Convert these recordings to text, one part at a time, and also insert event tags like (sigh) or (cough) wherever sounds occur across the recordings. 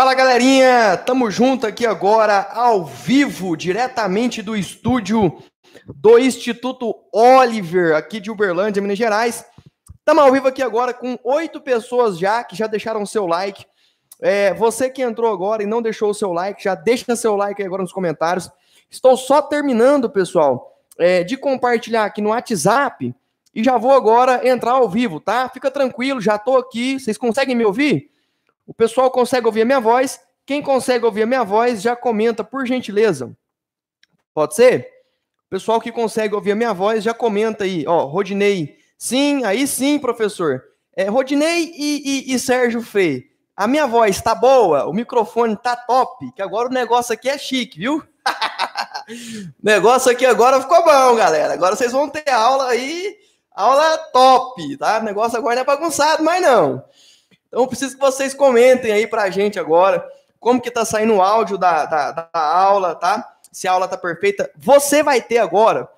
Fala galerinha, tamo junto aqui agora ao vivo, diretamente do estúdio do Instituto Oliver, aqui de Uberlândia, Minas Gerais. Estamos ao vivo aqui agora com oito pessoas já que já deixaram seu like. É, você que entrou agora e não deixou o seu like, já deixa seu like aí agora nos comentários. Estou só terminando, pessoal, é, de compartilhar aqui no WhatsApp e já vou agora entrar ao vivo, tá? Fica tranquilo, já tô aqui. Vocês conseguem me ouvir? O pessoal consegue ouvir a minha voz. Quem consegue ouvir a minha voz, já comenta, por gentileza. Pode ser? O pessoal que consegue ouvir a minha voz, já comenta aí. Ó, Rodinei. Sim, aí sim, professor. É, Rodinei e, e, e Sérgio Frei. A minha voz tá boa, o microfone tá top, que agora o negócio aqui é chique, viu? o (laughs) negócio aqui agora ficou bom, galera. Agora vocês vão ter aula aí, aula top, tá? O negócio agora não é bagunçado, mas não. Então, eu preciso que vocês comentem aí para a gente agora como que tá saindo o áudio da, da, da, aula, tá? Se a aula tá perfeita. Você vai ter agora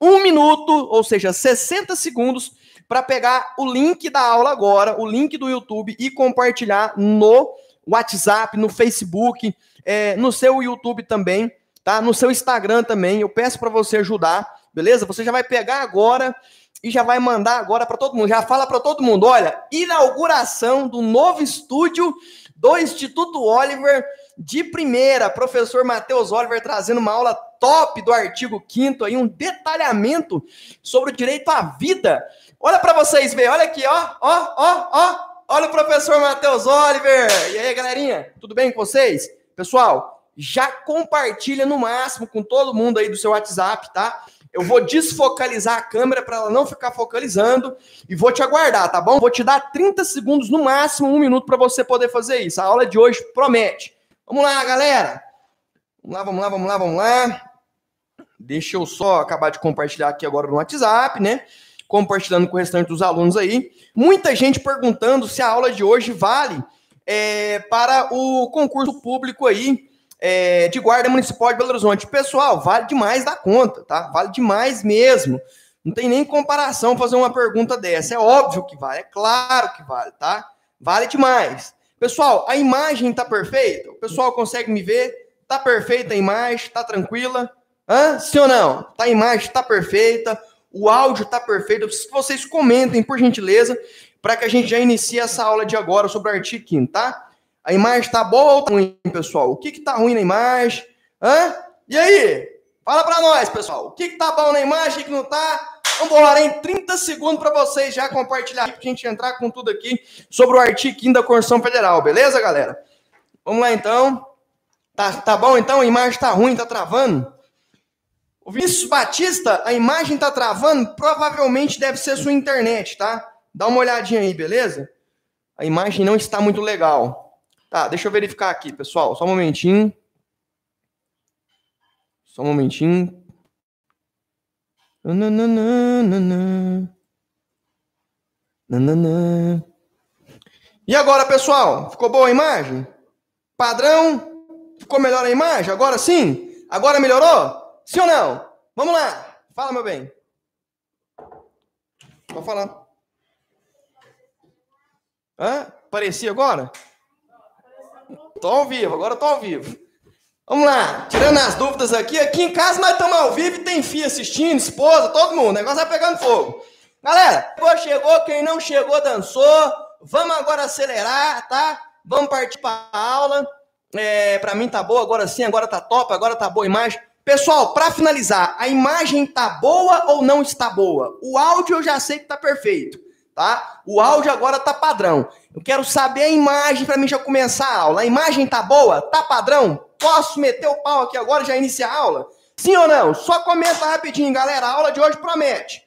um minuto, ou seja, 60 segundos, para pegar o link da aula agora, o link do YouTube e compartilhar no WhatsApp, no Facebook, é, no seu YouTube também, tá? No seu Instagram também. Eu peço para você ajudar, beleza? Você já vai pegar agora e já vai mandar agora para todo mundo. Já fala para todo mundo: olha, inauguração do novo estúdio do Instituto Oliver de primeira. Professor Matheus Oliver trazendo uma aula top do artigo 5 aí, um detalhamento sobre o direito à vida. Olha para vocês ver, olha aqui, ó, ó, ó, ó. Olha o professor Matheus Oliver. E aí, galerinha, tudo bem com vocês? Pessoal, já compartilha no máximo com todo mundo aí do seu WhatsApp, tá? Eu vou desfocalizar a câmera para ela não ficar focalizando e vou te aguardar, tá bom? Vou te dar 30 segundos no máximo, um minuto para você poder fazer isso. A aula de hoje promete. Vamos lá, galera. Vamos lá, vamos lá, vamos lá, vamos lá. Deixa eu só acabar de compartilhar aqui agora no WhatsApp, né? Compartilhando com o restante dos alunos aí. Muita gente perguntando se a aula de hoje vale é, para o concurso público aí é, de Guarda Municipal de Belo Horizonte. Pessoal, vale demais da conta, tá? Vale demais mesmo. Não tem nem comparação fazer uma pergunta dessa. É óbvio que vale, é claro que vale, tá? Vale demais. Pessoal, a imagem tá perfeita? O pessoal consegue me ver? Tá perfeita a imagem? Tá tranquila? Hã? Sim ou não? Tá, a imagem tá perfeita, o áudio tá perfeito. Eu preciso que vocês comentem, por gentileza, para que a gente já inicie essa aula de agora sobre o artigo 5 tá? A imagem está boa ou tá ruim, pessoal? O que que tá ruim na imagem? Hã? E aí? Fala para nós, pessoal. O que que tá bom na imagem, o que, que não tá? lá, em 30 segundos para vocês já compartilhar para a gente entrar com tudo aqui sobre o artigo 5 da Constituição Federal, beleza, galera? Vamos lá então. Tá, tá bom então? A imagem tá ruim, tá travando? O Vinícius Batista, a imagem tá travando? Provavelmente deve ser sua internet, tá? Dá uma olhadinha aí, beleza? A imagem não está muito legal. Tá, deixa eu verificar aqui, pessoal. Só um momentinho. Só um momentinho. E agora, pessoal? Ficou boa a imagem? Padrão? Ficou melhor a imagem? Agora sim? Agora melhorou? Sim ou não? Vamos lá. Fala, meu bem. Pode falar. Hã? parecia agora? Tô ao vivo, agora tô ao vivo. Vamos lá, tirando as dúvidas aqui. Aqui em casa nós estamos ao vivo e tem filho assistindo, esposa, todo mundo. O negócio vai pegando fogo. Galera, chegou, chegou, quem não chegou dançou. Vamos agora acelerar, tá? Vamos partir para a aula. É, para mim tá boa, agora sim, agora tá top, agora tá boa a imagem. Pessoal, para finalizar, a imagem tá boa ou não está boa? O áudio eu já sei que tá perfeito, tá? O áudio agora tá padrão. Eu quero saber a imagem para mim já começar a aula. A imagem tá boa? Tá padrão? Posso meter o pau aqui agora e já iniciar a aula? Sim ou não? Só comenta rapidinho, galera. A aula de hoje promete.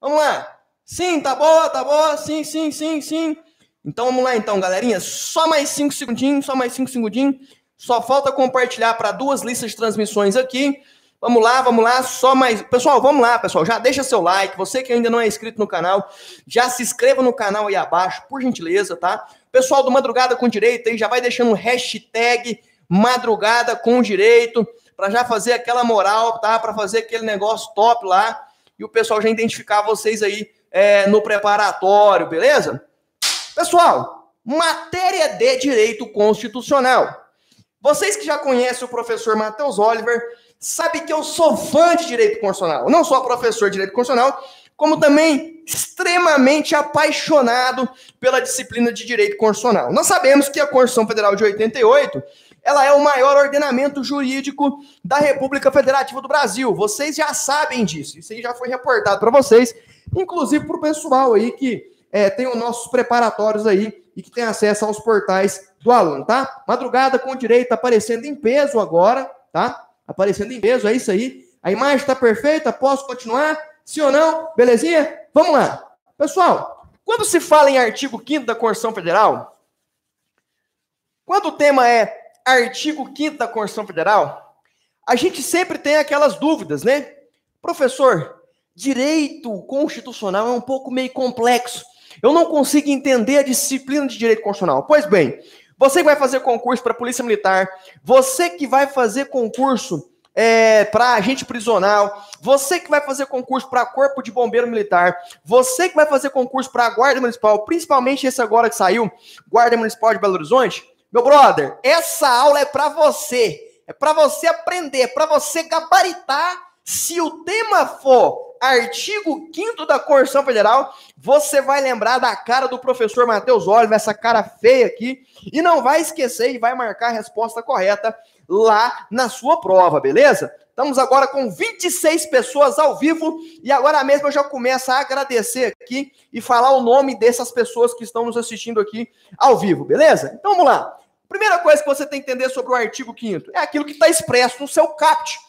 Vamos lá. Sim, tá boa, tá boa. Sim, sim, sim, sim. Então vamos lá então, galerinha. Só mais cinco segundinhos, só mais cinco segundinhos. Só falta compartilhar para duas listas de transmissões aqui. Vamos lá, vamos lá, só mais. Pessoal, vamos lá, pessoal. Já deixa seu like. Você que ainda não é inscrito no canal, já se inscreva no canal aí abaixo, por gentileza, tá? Pessoal do Madrugada com Direito aí, já vai deixando o hashtag Madrugada com Direito, para já fazer aquela moral, tá? Para fazer aquele negócio top lá. E o pessoal já identificar vocês aí é, no preparatório, beleza? Pessoal, matéria de direito constitucional. Vocês que já conhecem o professor Matheus Oliver sabe que eu sou fã de direito constitucional. Não só professor de direito constitucional, como também extremamente apaixonado pela disciplina de direito constitucional. Nós sabemos que a Constituição Federal de 88, ela é o maior ordenamento jurídico da República Federativa do Brasil. Vocês já sabem disso. Isso aí já foi reportado para vocês, inclusive para o pessoal aí que é, tem os nossos preparatórios aí e que tem acesso aos portais do aluno, tá? Madrugada com direito aparecendo em peso agora, tá? aparecendo em peso, é isso aí. A imagem está perfeita, posso continuar? Sim ou não? Belezinha? Vamos lá. Pessoal, quando se fala em artigo 5 da Constituição Federal, quando o tema é artigo 5 da Constituição Federal, a gente sempre tem aquelas dúvidas, né? Professor, direito constitucional é um pouco meio complexo. Eu não consigo entender a disciplina de direito constitucional. Pois bem, você que vai fazer concurso para Polícia Militar, você que vai fazer concurso é, para agente prisional, você que vai fazer concurso para Corpo de Bombeiro Militar, você que vai fazer concurso para Guarda Municipal, principalmente esse agora que saiu, Guarda Municipal de Belo Horizonte, meu brother, essa aula é para você. É para você aprender, é para você gabaritar se o tema for artigo 5 da Constituição Federal, você vai lembrar da cara do professor Matheus Oliva, essa cara feia aqui, e não vai esquecer e vai marcar a resposta correta lá na sua prova, beleza? Estamos agora com 26 pessoas ao vivo e agora mesmo eu já começo a agradecer aqui e falar o nome dessas pessoas que estão nos assistindo aqui ao vivo, beleza? Então vamos lá. Primeira coisa que você tem que entender sobre o artigo 5 é aquilo que está expresso no seu CAPT.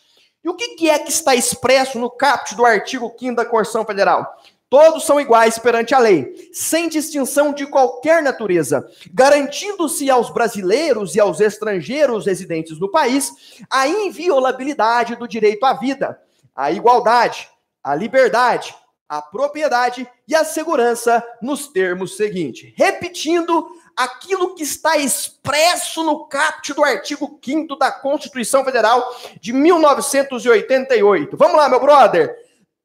E o que, que é que está expresso no caput do artigo 5 da Constituição Federal? Todos são iguais perante a lei, sem distinção de qualquer natureza, garantindo-se aos brasileiros e aos estrangeiros residentes no país a inviolabilidade do direito à vida, à igualdade, à liberdade, à propriedade e à segurança nos termos seguintes. Repetindo aquilo que está expresso no caput do artigo 5 da Constituição Federal de 1988. Vamos lá, meu brother.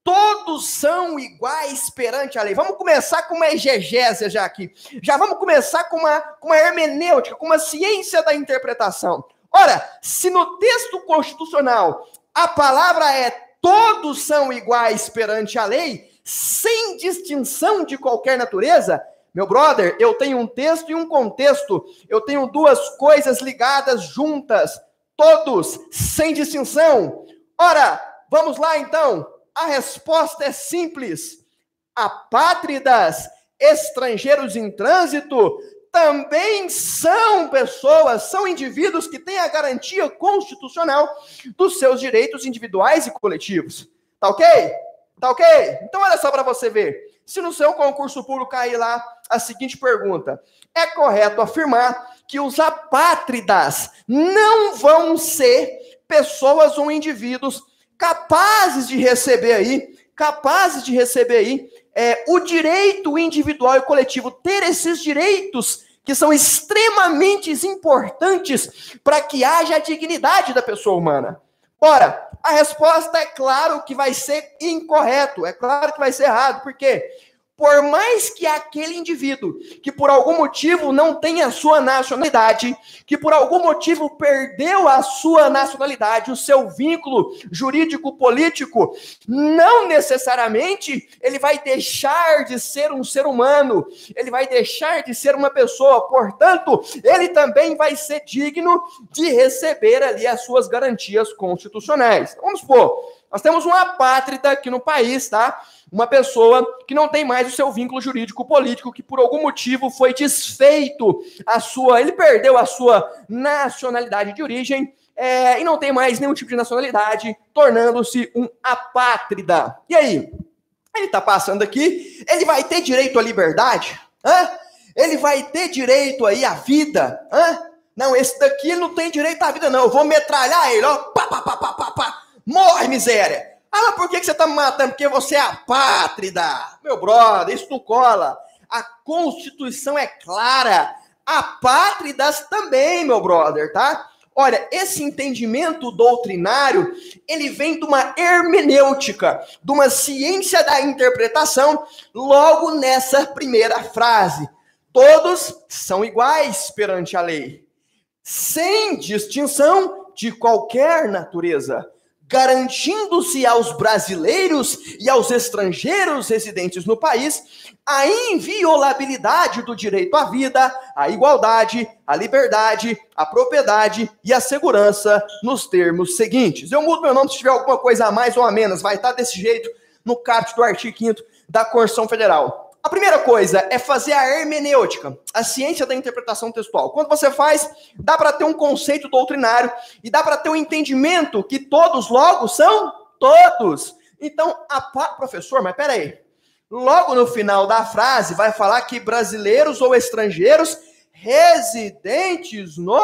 Todos são iguais perante a lei. Vamos começar com uma exegese já aqui. Já vamos começar com uma, com uma hermenêutica, com uma ciência da interpretação. Ora, se no texto constitucional a palavra é todos são iguais perante a lei, sem distinção de qualquer natureza, meu brother, eu tenho um texto e um contexto, eu tenho duas coisas ligadas juntas, todos, sem distinção. Ora, vamos lá então. A resposta é simples. Apátridas, estrangeiros em trânsito, também são pessoas, são indivíduos que têm a garantia constitucional dos seus direitos individuais e coletivos. Tá ok? Tá ok? Então olha só para você ver. Se no seu concurso público cair lá a seguinte pergunta: é correto afirmar que os apátridas não vão ser pessoas ou indivíduos capazes de receber aí, capazes de receber aí é, o direito individual e coletivo, ter esses direitos que são extremamente importantes para que haja a dignidade da pessoa humana. Ora, a resposta é claro que vai ser incorreto, é claro que vai ser errado. Por quê? por mais que aquele indivíduo que por algum motivo não tem a sua nacionalidade, que por algum motivo perdeu a sua nacionalidade, o seu vínculo jurídico político, não necessariamente ele vai deixar de ser um ser humano, ele vai deixar de ser uma pessoa, portanto, ele também vai ser digno de receber ali as suas garantias constitucionais. Vamos supor, nós temos um apátrida aqui no país, tá? Uma pessoa que não tem mais o seu vínculo jurídico político, que por algum motivo foi desfeito a sua, ele perdeu a sua nacionalidade de origem é, e não tem mais nenhum tipo de nacionalidade, tornando-se um apátrida. E aí? Ele tá passando aqui, ele vai ter direito à liberdade? Hã? Ele vai ter direito aí à vida? Hã? Não, esse daqui não tem direito à vida, não. Eu vou metralhar ele, ó. Pá, pá, pá, pá, pá, pá. Morre, miséria! Ah, por que, você está me matando? Porque você é apátrida! Meu brother, isso não cola. A Constituição é clara. Apátridas também, meu brother, tá? Olha, esse entendimento doutrinário, ele vem de uma hermenêutica, de uma ciência da interpretação, logo nessa primeira frase. Todos são iguais perante a lei, sem distinção de qualquer natureza garantindo-se aos brasileiros e aos estrangeiros residentes no país a inviolabilidade do direito à vida, à igualdade, à liberdade, à propriedade e à segurança nos termos seguintes. Eu mudo meu nome se tiver alguma coisa a mais ou a menos, vai estar tá desse jeito no caput do artigo 5 da Constituição Federal. A primeira coisa é fazer a hermenêutica, a ciência da interpretação textual. Quando você faz, dá para ter um conceito doutrinário e dá para ter um entendimento que todos logo são todos. Então, a professor, mas peraí. Logo no final da frase vai falar que brasileiros ou estrangeiros residentes no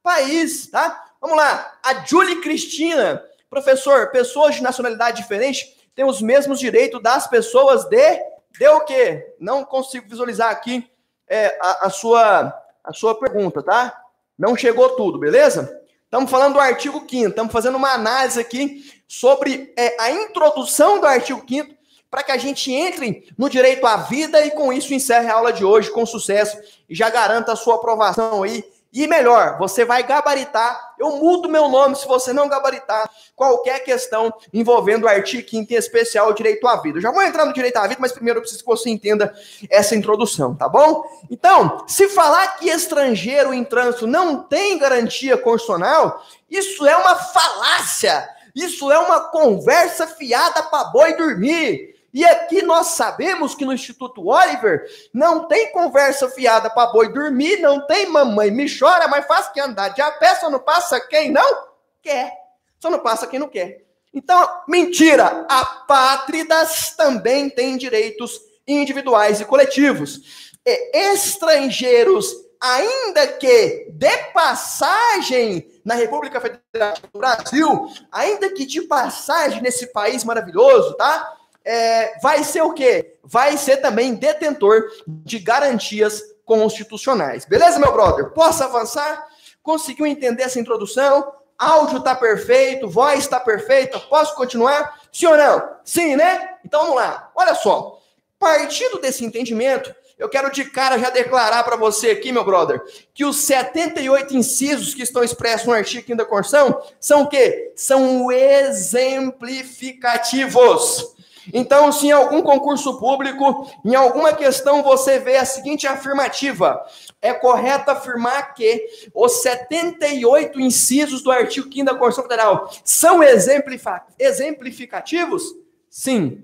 país, tá? Vamos lá. A Julie Cristina, professor, pessoas de nacionalidade diferente têm os mesmos direitos das pessoas de Deu o quê? Não consigo visualizar aqui é, a, a, sua, a sua pergunta, tá? Não chegou tudo, beleza? Estamos falando do artigo 5 estamos fazendo uma análise aqui sobre é, a introdução do artigo 5 para que a gente entre no direito à vida e com isso encerre a aula de hoje com sucesso e já garanta a sua aprovação aí e melhor, você vai gabaritar. Eu mudo meu nome se você não gabaritar qualquer questão envolvendo o artigo 5 em especial o direito à vida. Eu já vou entrar no direito à vida, mas primeiro eu preciso que você entenda essa introdução, tá bom? Então, se falar que estrangeiro em trânsito não tem garantia constitucional, isso é uma falácia. Isso é uma conversa fiada para boi dormir. E aqui nós sabemos que no Instituto Oliver não tem conversa fiada para boi dormir, não tem mamãe me chora, mas faz que andar de a pé, só não passa quem não quer. Só não passa quem não quer. Então, mentira, apátridas também têm direitos individuais e coletivos. E estrangeiros, ainda que de passagem na República Federativa do Brasil, ainda que de passagem nesse país maravilhoso, tá? é, vai ser o quê? Vai ser também detentor de garantias constitucionais. Beleza, meu brother? Posso avançar? Conseguiu entender essa introdução? Áudio está perfeito, voz está perfeita, posso continuar? Sim ou não? Sim, né? Então vamos lá. Olha só. Partindo desse entendimento, eu quero de cara já declarar para você aqui, meu brother, que os 78 incisos que estão expressos no artigo da Constituição são o quê? São exemplificativos. Então, se em algum concurso público, em alguma questão você vê a seguinte afirmativa: é correto afirmar que os 78 incisos do artigo 5 da Constituição Federal são exemplificativos? Sim.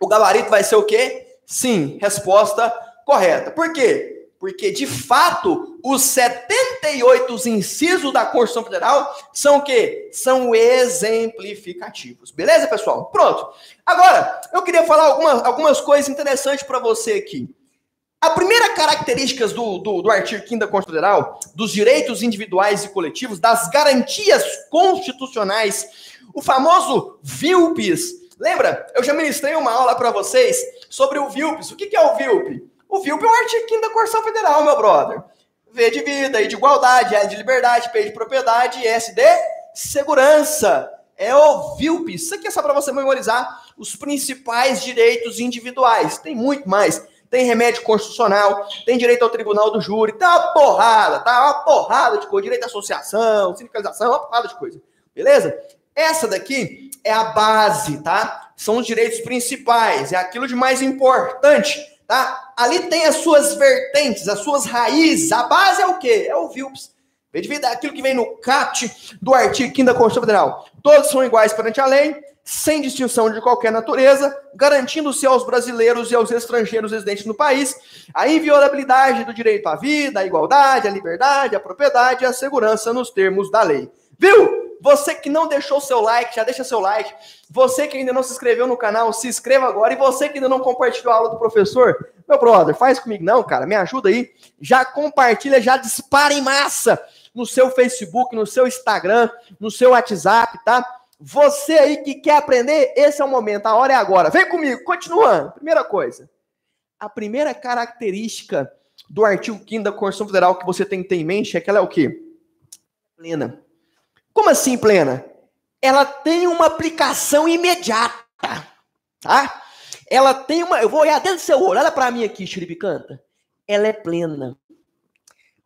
O gabarito vai ser o quê? Sim. Resposta correta. Por quê? Porque, de fato, os 78 incisos da Constituição Federal são o quê? São exemplificativos. Beleza, pessoal? Pronto. Agora, eu queria falar algumas, algumas coisas interessantes para você aqui. A primeira característica do, do, do artigo 5 da Constituição Federal, dos direitos individuais e coletivos, das garantias constitucionais, o famoso VILPES. Lembra? Eu já ministrei uma aula para vocês sobre o VILPES. O que, que é o VILPES? O VILP é um artigo 5 da Constituição Federal, meu brother. V de vida, I de igualdade, A de liberdade, P de propriedade, S de segurança. É o VILP. Isso aqui é só para você memorizar os principais direitos individuais. Tem muito mais. Tem remédio constitucional, tem direito ao tribunal do júri, tá uma porrada, tá uma porrada de coisa, direito à associação, sindicalização, uma porrada de coisa. Beleza? Essa daqui é a base, tá? São os direitos principais, é aquilo de mais importante, tá? ali tem as suas vertentes, as suas raízes. A base é o quê? É o VILPS. Devido aquilo que vem no CAT do artigo 5 da Constituição Federal. Todos são iguais perante a lei, sem distinção de qualquer natureza, garantindo-se aos brasileiros e aos estrangeiros residentes no país a inviolabilidade do direito à vida, à igualdade, à liberdade, à propriedade e à segurança nos termos da lei. Viu? Você que não deixou seu like, já deixa seu like. Você que ainda não se inscreveu no canal, se inscreva agora. E você que ainda não compartilhou a aula do professor, meu brother, faz comigo não, cara. Me ajuda aí. Já compartilha, já dispara em massa no seu Facebook, no seu Instagram, no seu WhatsApp, tá? Você aí que quer aprender, esse é o momento, a hora é agora. Vem comigo, continuando. Primeira coisa. A primeira característica do artigo 5 da Constituição Federal que você tem que ter em mente é que ela é o quê? Plena. Como assim, plena? Ela tem uma aplicação imediata, tá? Ela tem uma. Eu vou olhar dentro do seu olho, olha para mim aqui, Canta. Ela é plena.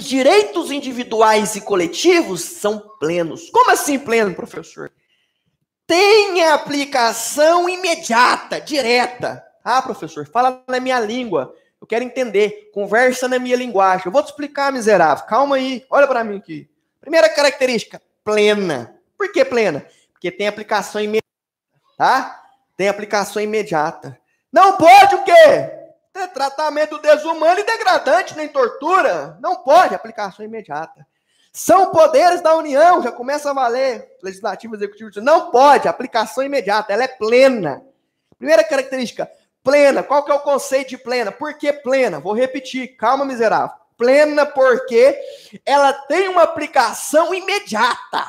Direitos individuais e coletivos são plenos. Como assim pleno, professor? Tem aplicação imediata, direta. Ah, professor, fala na minha língua. Eu quero entender. Conversa na minha linguagem. Eu vou te explicar, miserável. Calma aí. Olha para mim aqui. Primeira característica: plena. Por que plena? Porque tem aplicação imediata, tá? Tem aplicação imediata. Não pode o quê? Ter tratamento desumano e degradante, nem tortura. Não pode, aplicação imediata. São poderes da União, já começa a valer. Legislativo, executivo, não pode, aplicação imediata, ela é plena. Primeira característica, plena. Qual que é o conceito de plena? Por que plena? Vou repetir, calma, miserável plena, porque ela tem uma aplicação imediata,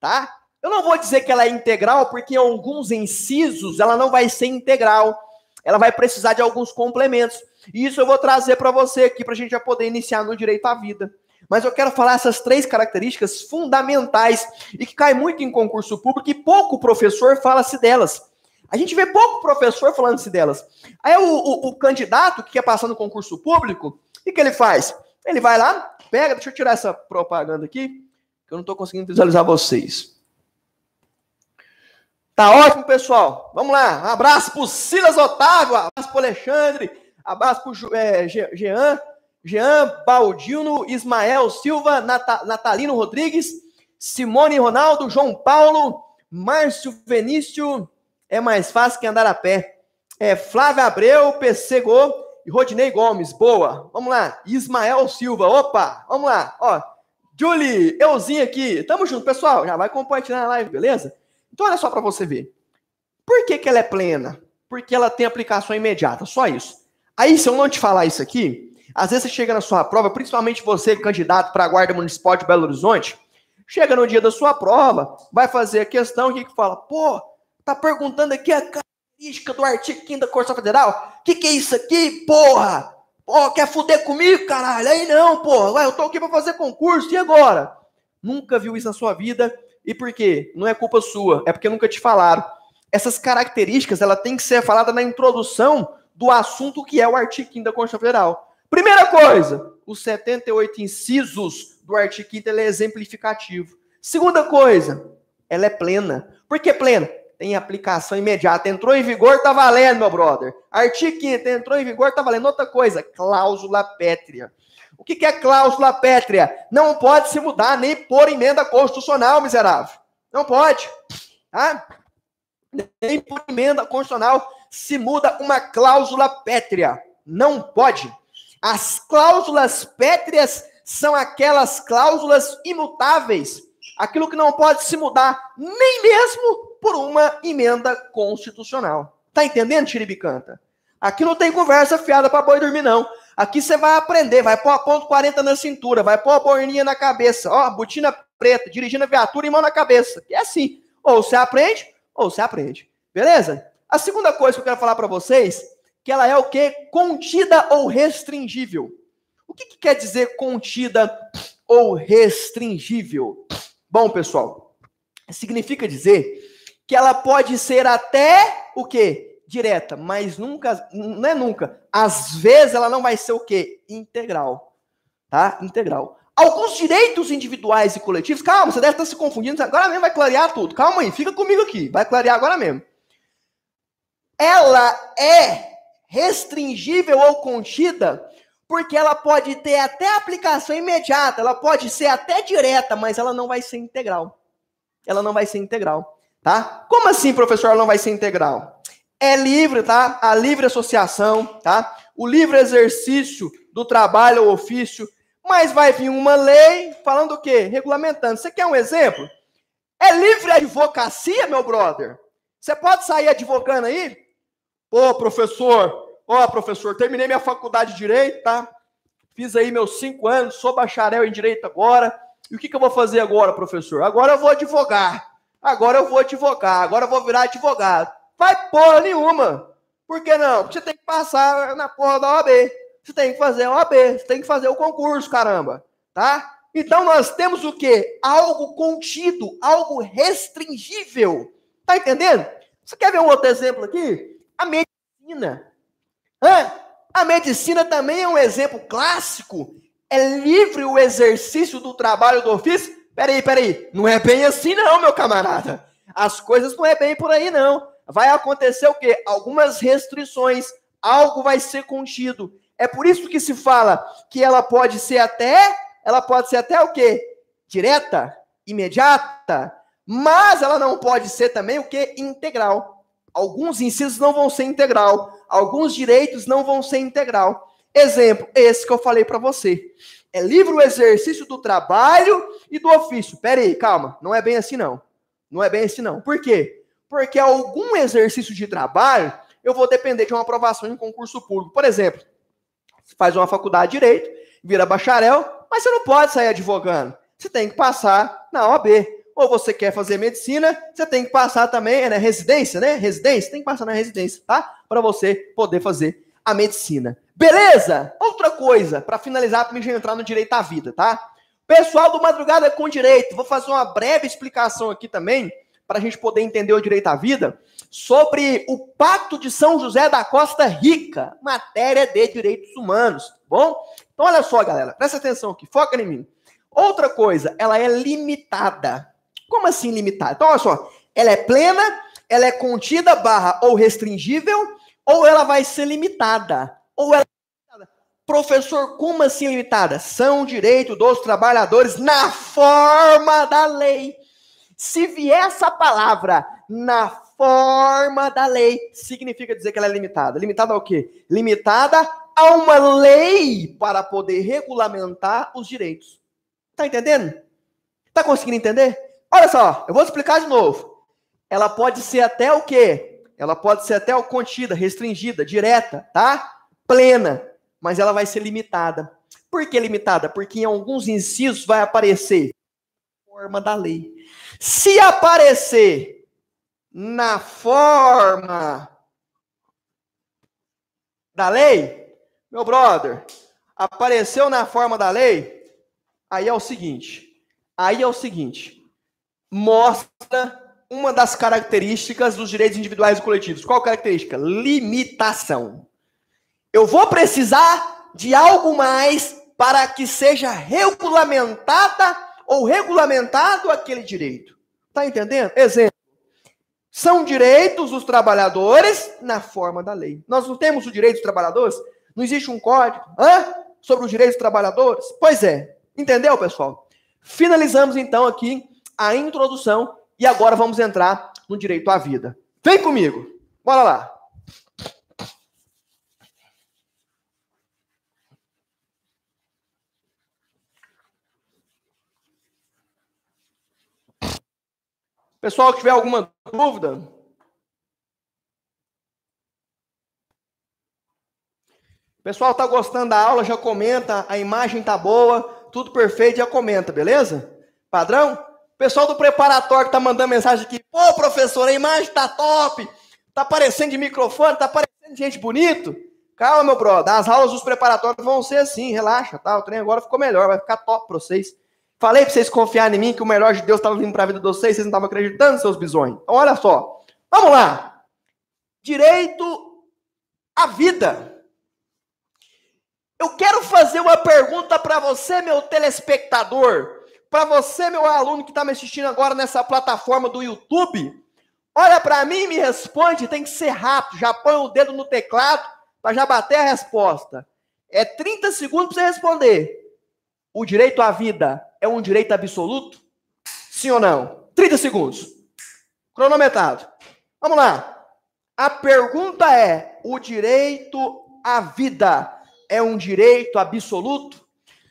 tá? Eu não vou dizer que ela é integral, porque em alguns incisos ela não vai ser integral. Ela vai precisar de alguns complementos. E isso eu vou trazer para você aqui, para a gente já poder iniciar no direito à vida. Mas eu quero falar essas três características fundamentais e que cai muito em concurso público e pouco professor fala-se delas. A gente vê pouco professor falando-se delas. Aí é o, o, o, candidato que quer passar no concurso público, o que, que ele faz? Ele vai lá, pega, deixa eu tirar essa propaganda aqui, que eu não estou conseguindo visualizar vocês. Tá ótimo, pessoal. Vamos lá. Um abraço pro Silas Otávio, abraço pro Alexandre, abraço pro é, Jean, Jean Baldino, Ismael Silva, Natalino Rodrigues, Simone Ronaldo, João Paulo, Márcio Venício, é mais fácil que andar a pé. É, Flávio Abreu, PC Go, e Rodinei Gomes, boa. Vamos lá. Ismael Silva, opa, vamos lá. Ó, Julie, euzinho aqui. Tamo junto, pessoal. Já vai compartilhar a live, beleza? Então olha só para você ver. Por que, que ela é plena? Porque ela tem aplicação imediata, só isso. Aí, se eu não te falar isso aqui, às vezes você chega na sua prova, principalmente você, candidato para a Guarda Municipal de Belo Horizonte, chega no dia da sua prova, vai fazer a questão, o que que fala? Pô, tá perguntando aqui a jurídica do artigo 5 da Constituição Federal? Que que é isso aqui, porra? quer fuder comigo, caralho? Aí não, porra. eu tô aqui pra fazer concurso, e agora? Nunca viu isso na sua vida. E por quê? Não é culpa sua, é porque nunca te falaram. Essas características, ela tem que ser falada na introdução do assunto que é o artigo 5 da Constituição Federal. Primeira coisa, os 78 incisos do artigo 5 é exemplificativo. Segunda coisa, ela é plena. Por que plena? tem aplicação imediata. Entrou em vigor, tá valendo, meu brother. Artigo 5 entrou em vigor, tá valendo. Outra coisa, cláusula pétrea. O que, que é cláusula pétrea? Não pode se mudar nem por emenda constitucional, miserável. Não pode. Tá? Nem por emenda constitucional se muda uma cláusula pétrea. Não pode. As cláusulas pétreas são aquelas cláusulas imutáveis aquilo que não pode se mudar nem mesmo por uma emenda constitucional. Tá entendendo, Tiribicanta? Aqui não tem conversa fiada para boi dormir, não. Aqui você vai aprender, vai pôr a ponto 40 na cintura, vai pôr a borninha na cabeça, ó, botina preta, dirigindo a viatura e mão na cabeça. é assim. Ou você aprende, ou você aprende. Beleza? A segunda coisa que eu quero falar para vocês, que ela é o que? Contida ou restringível. O que, que quer dizer contida ou restringível? Bom, pessoal, significa dizer que ela pode ser até o quê? Direta, mas nunca, não é nunca. Às vezes ela não vai ser o quê? Integral. Tá? Integral. Alguns direitos individuais e coletivos, calma, você deve estar se confundindo, agora mesmo vai clarear tudo. Calma aí, fica comigo aqui, vai clarear agora mesmo. Ela é restringível ou contida porque ela pode ter até aplicação imediata, ela pode ser até direta, mas ela não vai ser integral. Ela não vai ser integral, tá? Como assim, professor, ela não vai ser integral? É livre, tá? A livre associação, tá? O livre exercício do trabalho ou ofício, mas vai vir uma lei falando o quê? Regulamentando. Você quer um exemplo? É livre a advocacia, meu brother? Você pode sair advogando aí? Ô, professor, Ó, oh, professor, terminei minha faculdade de direito, tá? Fiz aí meus cinco anos, sou bacharel em direito agora. E o que, que eu vou fazer agora, professor? Agora eu vou advogar. Agora eu vou advogar. Agora eu vou virar advogado. Vai porra nenhuma. Por que não? Porque você tem que passar na porra da OAB. Você tem que fazer a OAB. Você tem que fazer o concurso, caramba. Tá? Então nós temos o quê? Algo contido, algo restringível. Tá entendendo? Você quer ver um outro exemplo aqui? A medicina. A medicina também é um exemplo clássico. É livre o exercício do trabalho do ofício? Peraí, peraí. Não é bem assim, não, meu camarada. As coisas não é bem por aí, não. Vai acontecer o quê? Algumas restrições. Algo vai ser contido. É por isso que se fala que ela pode ser até. Ela pode ser até o quê? Direta, imediata, mas ela não pode ser também o quê? Integral. Alguns incisos não vão ser integral. Alguns direitos não vão ser integral. Exemplo, esse que eu falei para você. É livre o exercício do trabalho e do ofício. Pera aí, calma, não é bem assim não. Não é bem assim não. Por quê? Porque algum exercício de trabalho eu vou depender de uma aprovação em concurso público. Por exemplo, você faz uma faculdade de direito, vira bacharel, mas você não pode sair advogando. Você tem que passar na OAB ou você quer fazer medicina, você tem que passar também na né, residência, né? Residência, tem que passar na residência, tá? Para você poder fazer a medicina. Beleza? Outra coisa, para finalizar, para gente entrar no direito à vida, tá? Pessoal do Madrugada com Direito, vou fazer uma breve explicação aqui também, para a gente poder entender o direito à vida, sobre o Pacto de São José da Costa Rica, matéria de direitos humanos, tá bom? Então, olha só, galera, presta atenção aqui, foca em mim. Outra coisa, ela é limitada como assim limitada? Então, olha só, ela é plena, ela é contida, barra, ou restringível, ou ela vai ser limitada, ou ela é Professor, como assim limitada? São direito dos trabalhadores na forma da lei. Se vier essa palavra na forma da lei, significa dizer que ela é limitada. Limitada ao quê? Limitada a uma lei para poder regulamentar os direitos. Tá entendendo? Tá conseguindo entender? Olha só, eu vou explicar de novo. Ela pode ser até o quê? Ela pode ser até o contida, restringida, direta, tá? Plena, mas ela vai ser limitada. Por que limitada? Porque em alguns incisos vai aparecer forma da lei. Se aparecer na forma da lei, meu brother, apareceu na forma da lei, aí é o seguinte. Aí é o seguinte, mostra uma das características dos direitos individuais e coletivos. Qual característica? Limitação. Eu vou precisar de algo mais para que seja regulamentada ou regulamentado aquele direito. Tá entendendo? Exemplo. São direitos dos trabalhadores na forma da lei. Nós não temos o direito dos trabalhadores? Não existe um código hã? sobre os direitos dos trabalhadores? Pois é. Entendeu, pessoal? Finalizamos então aqui a introdução e agora vamos entrar no direito à vida. Vem comigo, bora lá. Pessoal, tiver alguma dúvida? Pessoal, tá gostando da aula? Já comenta, a imagem tá boa, tudo perfeito, já comenta, beleza? Padrão? Pessoal do preparatório que tá mandando mensagem aqui. Pô, professor, a imagem tá top. Tá aparecendo de microfone, tá aparecendo de gente bonito. Calma, meu brother. As aulas dos preparatórios vão ser assim, relaxa, tá? O trem agora ficou melhor, vai ficar top pra vocês. Falei pra vocês confiarem em mim que o melhor de Deus estava vindo pra vida de vocês, vocês não estavam acreditando, seus bisões. Então, olha só. Vamos lá. Direito à vida. Eu quero fazer uma pergunta para você, meu telespectador para você, meu aluno que está me assistindo agora nessa plataforma do YouTube, olha para mim e me responde. Tem que ser rápido. Já põe o dedo no teclado para já bater a resposta. É 30 segundos para você responder. O direito à vida é um direito absoluto? Sim ou não? 30 segundos. Cronometrado. Vamos lá. A pergunta é: o direito à vida é um direito absoluto?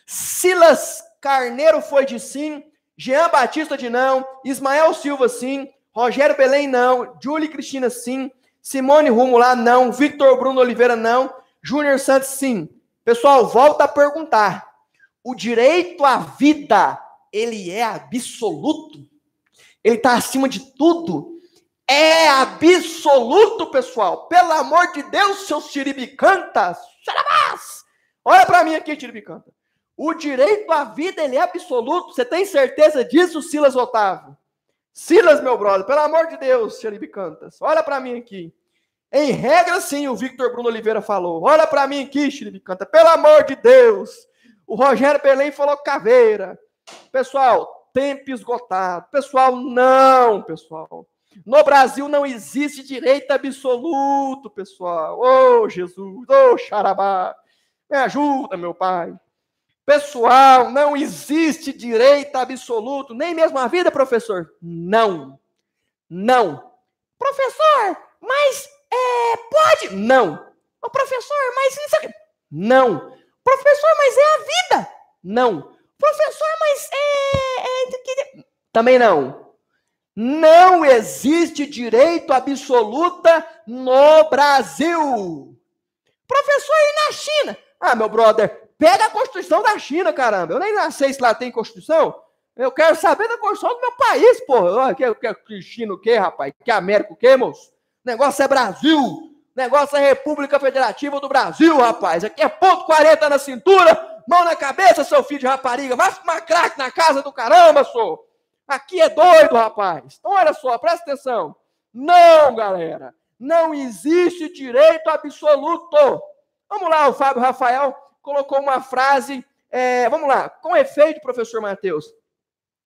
Silas Carneiro foi de sim, Jean Batista de não, Ismael Silva sim, Rogério Belém não, Julie Cristina sim, Simone Rumulá não, Victor Bruno Oliveira não, Júnior Santos sim. Pessoal, volta a perguntar. O direito à vida, ele é absoluto? Ele está acima de tudo? É absoluto, pessoal. Pelo amor de Deus, seus tiribicantas. Olha para mim aqui, tiribicanta. O direito à vida, ele é absoluto. Você tem certeza disso, Silas Otávio? Silas, meu brother, pelo amor de Deus, Xeribe Cantas, olha para mim aqui. Em regra, sim, o Victor Bruno Oliveira falou. Olha para mim aqui, Xeribe Cantas, pelo amor de Deus. O Rogério Belém falou caveira. Pessoal, tempo esgotado. Pessoal, não, pessoal. No Brasil não existe direito absoluto, pessoal. Ô, oh, Jesus, ô, oh, Xarabá. Me ajuda, meu pai pessoal, não existe direito absoluto, nem mesmo a vida, professor. Não. Não. Professor, mas é, pode? Não. Oh, professor, mas isso aqui. Não. Professor, mas é a vida? Não. Professor, mas é, é. Também não. Não existe direito absoluta no Brasil. Professor, e na China? Ah, meu brother, Pega a Constituição da China, caramba. Eu nem sei se lá tem Constituição. Eu quero saber da Constituição do meu país, porra. Que, que, que China o quê, rapaz? Que América o quê, moço? negócio é Brasil. negócio é República Federativa do Brasil, rapaz. Aqui é ponto 40 na cintura, mão na cabeça, seu filho de rapariga. Vai fumar crack na casa do caramba, senhor. Aqui é doido, rapaz. Então, olha só, presta atenção. Não, galera. Não existe direito absoluto. Vamos lá, o Fábio Rafael colocou uma frase. É, vamos lá, com efeito, professor Matheus.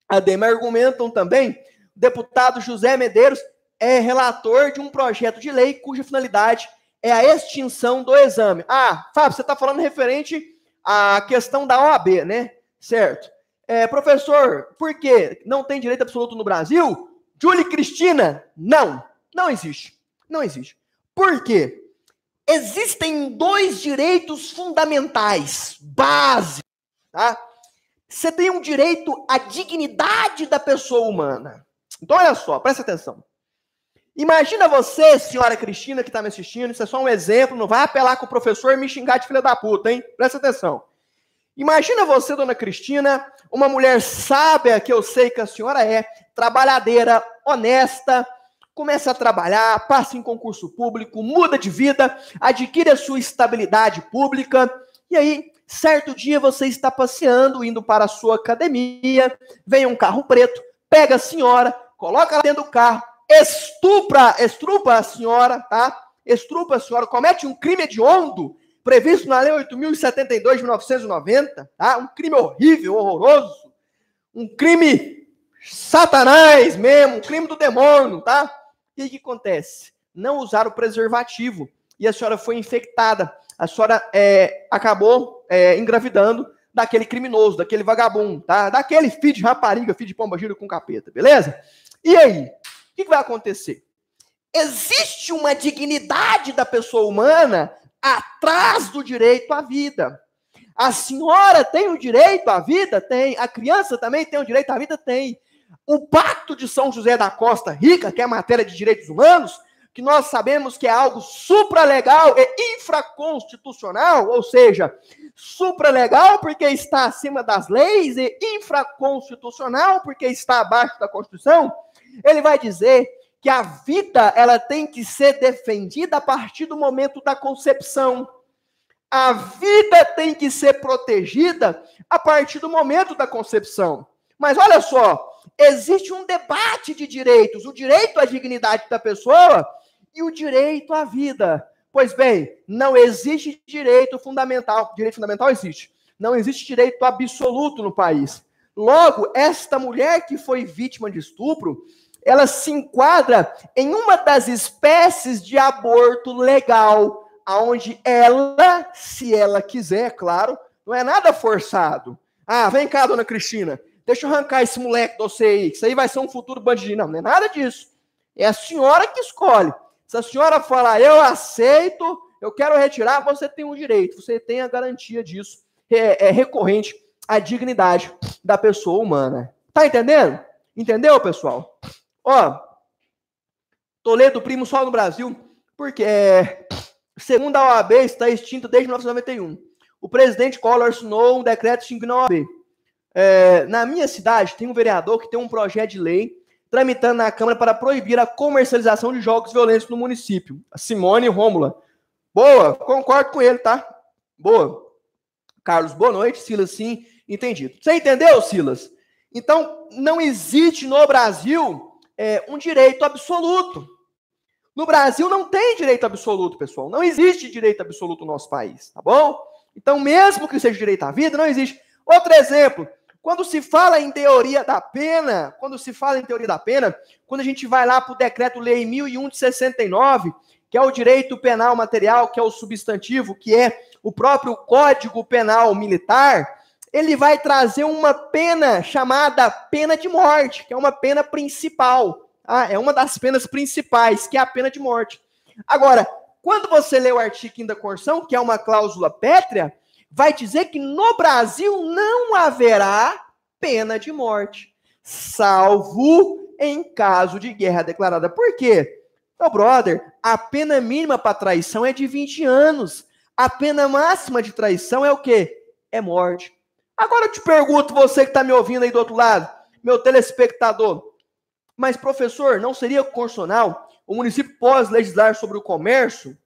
ADEMA argumentam também, o deputado José Medeiros é relator de um projeto de lei cuja finalidade é a extinção do exame. Ah, Fábio, você está falando referente à questão da OAB, né? Certo. É, professor, por que não tem direito absoluto no Brasil? Julie Cristina, não. Não existe. Não existe. Por quê? Existem dois direitos fundamentais, básicos, tá? Você tem um direito à dignidade da pessoa humana. Então, olha só, presta atenção. Imagina você, senhora Cristina, que está me assistindo, isso é só um exemplo, não vai apelar com o professor e me xingar de filha da puta, hein? Presta atenção. Imagina você, dona Cristina, uma mulher sábia, que eu sei que a senhora é, trabalhadeira, honesta, começa a trabalhar, passa em concurso público, muda de vida, adquire a sua estabilidade pública, e aí, certo dia você está passeando, indo para a sua academia, vem um carro preto, pega a senhora, coloca ela dentro do carro, estupra, estupra a senhora, tá? Estupra a senhora, comete um crime hediondo, previsto na Lei 8.072 de 1990, tá? Um crime horrível, horroroso, um crime satanás mesmo, um crime do demônio, tá? E o que acontece? Não usaram preservativo e a senhora foi infectada. A senhora é, acabou é, engravidando daquele criminoso, daquele vagabundo, tá? Daquele filho de rapariga, filho de pomba gira com capeta, beleza? E aí? O que vai acontecer? Existe uma dignidade da pessoa humana atrás do direito à vida. A senhora tem o direito à vida? Tem. A criança também tem o direito à vida? Tem. O Pacto de São José da Costa Rica, que é matéria de direitos humanos, que nós sabemos que é algo supralegal e infraconstitucional, ou seja, supralegal porque está acima das leis e infraconstitucional porque está abaixo da Constituição, ele vai dizer que a vida ela tem que ser defendida a partir do momento da concepção. A vida tem que ser protegida a partir do momento da concepção. Mas olha só, existe um debate de direitos: o direito à dignidade da pessoa e o direito à vida. Pois bem, não existe direito fundamental. Direito fundamental existe. Não existe direito absoluto no país. Logo, esta mulher que foi vítima de estupro, ela se enquadra em uma das espécies de aborto legal, aonde ela, se ela quiser, é claro, não é nada forçado. Ah, vem cá, dona Cristina, Deixa eu arrancar esse moleque do você aí, que isso aí vai ser um futuro bandido. Não, não é nada disso. É a senhora que escolhe. Se a senhora falar, eu aceito, eu quero retirar, você tem o um direito, você tem a garantia disso. É, é recorrente à dignidade da pessoa humana. Tá entendendo? Entendeu, pessoal? Ó, Toledo Primo só no Brasil, porque é, segundo a OAB está extinta desde 1991. O presidente Collor assinou um decreto extinguindo a OAB. É, na minha cidade, tem um vereador que tem um projeto de lei tramitando na Câmara para proibir a comercialização de jogos violentos no município. A Simone Rômula. Boa, concordo com ele, tá? Boa. Carlos, boa noite. Silas, sim, entendido. Você entendeu, Silas? Então, não existe no Brasil é, um direito absoluto. No Brasil não tem direito absoluto, pessoal. Não existe direito absoluto no nosso país, tá bom? Então, mesmo que seja direito à vida, não existe. Outro exemplo, quando se fala em teoria da pena, quando se fala em teoria da pena, quando a gente vai lá para o decreto-lei 1001 de 69, que é o direito penal material, que é o substantivo, que é o próprio Código Penal Militar, ele vai trazer uma pena chamada pena de morte, que é uma pena principal. Ah, é uma das penas principais, que é a pena de morte. Agora, quando você lê o artigo da Constituição, que é uma cláusula pétrea, vai dizer que no Brasil não haverá pena de morte, salvo em caso de guerra declarada. Por quê? Meu oh, brother, a pena mínima para traição é de 20 anos. A pena máxima de traição é o quê? É morte. Agora eu te pergunto, você que está me ouvindo aí do outro lado, meu telespectador, mas professor, não seria constitucional o município pós-legislar sobre o comércio?